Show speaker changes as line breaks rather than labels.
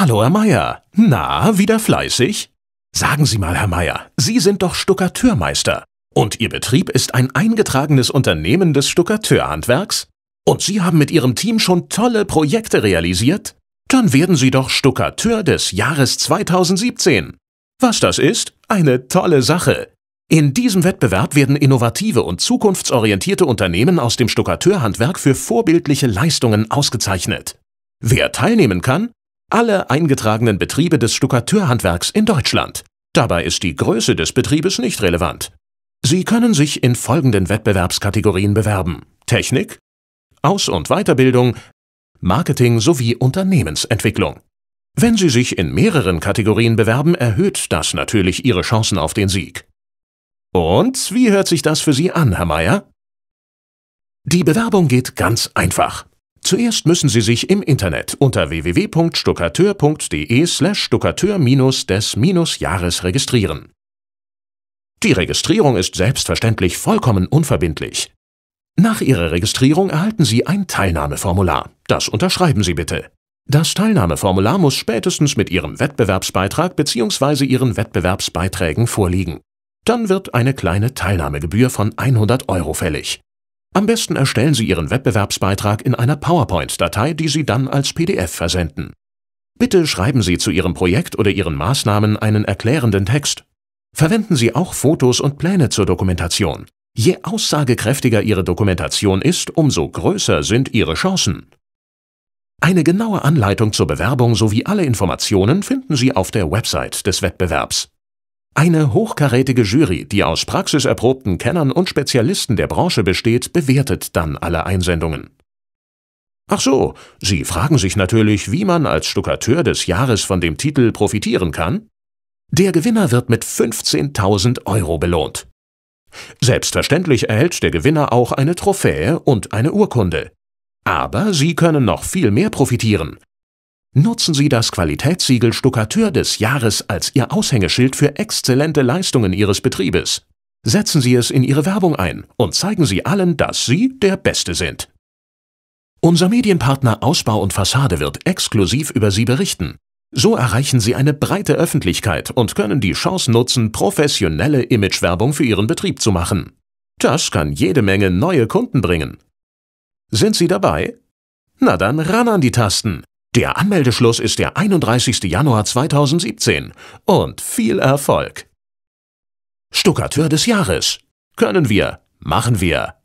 Hallo, Herr Meier. Na, wieder fleißig? Sagen Sie mal, Herr Meier, Sie sind doch Stuckateurmeister. Und Ihr Betrieb ist ein eingetragenes Unternehmen des Stuckateurhandwerks? Und Sie haben mit Ihrem Team schon tolle Projekte realisiert? Dann werden Sie doch Stuckateur des Jahres 2017. Was das ist? Eine tolle Sache. In diesem Wettbewerb werden innovative und zukunftsorientierte Unternehmen aus dem Stuckateurhandwerk für vorbildliche Leistungen ausgezeichnet. Wer teilnehmen kann? alle eingetragenen Betriebe des Stuckateurhandwerks in Deutschland. Dabei ist die Größe des Betriebes nicht relevant. Sie können sich in folgenden Wettbewerbskategorien bewerben. Technik, Aus- und Weiterbildung, Marketing sowie Unternehmensentwicklung. Wenn Sie sich in mehreren Kategorien bewerben, erhöht das natürlich Ihre Chancen auf den Sieg. Und wie hört sich das für Sie an, Herr Meier? Die Bewerbung geht ganz einfach. Zuerst müssen Sie sich im Internet unter www.stuckateur.de/stuckateur-des-jahres registrieren. Die Registrierung ist selbstverständlich vollkommen unverbindlich. Nach Ihrer Registrierung erhalten Sie ein Teilnahmeformular. Das unterschreiben Sie bitte. Das Teilnahmeformular muss spätestens mit Ihrem Wettbewerbsbeitrag bzw. Ihren Wettbewerbsbeiträgen vorliegen. Dann wird eine kleine Teilnahmegebühr von 100 Euro fällig. Am besten erstellen Sie Ihren Wettbewerbsbeitrag in einer PowerPoint-Datei, die Sie dann als PDF versenden. Bitte schreiben Sie zu Ihrem Projekt oder Ihren Maßnahmen einen erklärenden Text. Verwenden Sie auch Fotos und Pläne zur Dokumentation. Je aussagekräftiger Ihre Dokumentation ist, umso größer sind Ihre Chancen. Eine genaue Anleitung zur Bewerbung sowie alle Informationen finden Sie auf der Website des Wettbewerbs. Eine hochkarätige Jury, die aus praxiserprobten Kennern und Spezialisten der Branche besteht, bewertet dann alle Einsendungen. Ach so, Sie fragen sich natürlich, wie man als Stuckateur des Jahres von dem Titel profitieren kann? Der Gewinner wird mit 15.000 Euro belohnt. Selbstverständlich erhält der Gewinner auch eine Trophäe und eine Urkunde. Aber Sie können noch viel mehr profitieren. Nutzen Sie das Qualitätssiegel Stuckateur des Jahres als Ihr Aushängeschild für exzellente Leistungen Ihres Betriebes. Setzen Sie es in Ihre Werbung ein und zeigen Sie allen, dass Sie der Beste sind. Unser Medienpartner Ausbau und Fassade wird exklusiv über Sie berichten. So erreichen Sie eine breite Öffentlichkeit und können die Chance nutzen, professionelle Imagewerbung für Ihren Betrieb zu machen. Das kann jede Menge neue Kunden bringen. Sind Sie dabei? Na dann ran an die Tasten! Der Anmeldeschluss ist der 31. Januar 2017 und viel Erfolg! Stuckateur des Jahres. Können wir, machen wir.